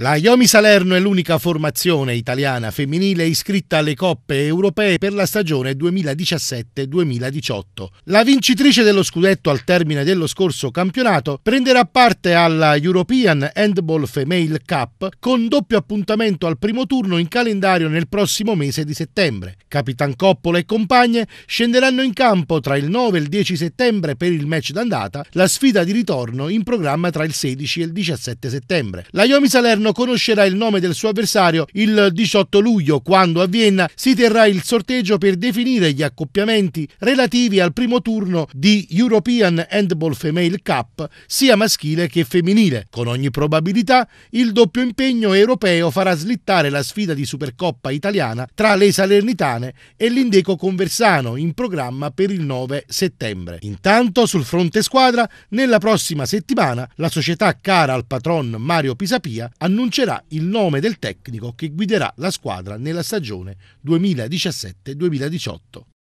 La Yomi Salerno è l'unica formazione italiana femminile iscritta alle coppe europee per la stagione 2017-2018. La vincitrice dello scudetto al termine dello scorso campionato prenderà parte alla European Handball Female Cup con doppio appuntamento al primo turno in calendario nel prossimo mese di settembre. Capitan Coppola e compagne scenderanno in campo tra il 9 e il 10 settembre per il match d'andata, la sfida di ritorno in programma tra il 16 e il 17 settembre. La Yomi Salerno Milan conoscerà il nome del suo avversario il 18 luglio, quando a Vienna si terrà il sorteggio per definire gli accoppiamenti relativi al primo turno di European Handball Female Cup, sia maschile che femminile. Con ogni probabilità, il doppio impegno europeo farà slittare la sfida di Supercoppa italiana tra le Salernitane e l'Indeco Conversano, in programma per il 9 settembre. Intanto, sul fronte squadra, nella prossima settimana, la società cara al patron Mario Pisapia annuncia annuncerà il nome del tecnico che guiderà la squadra nella stagione 2017-2018.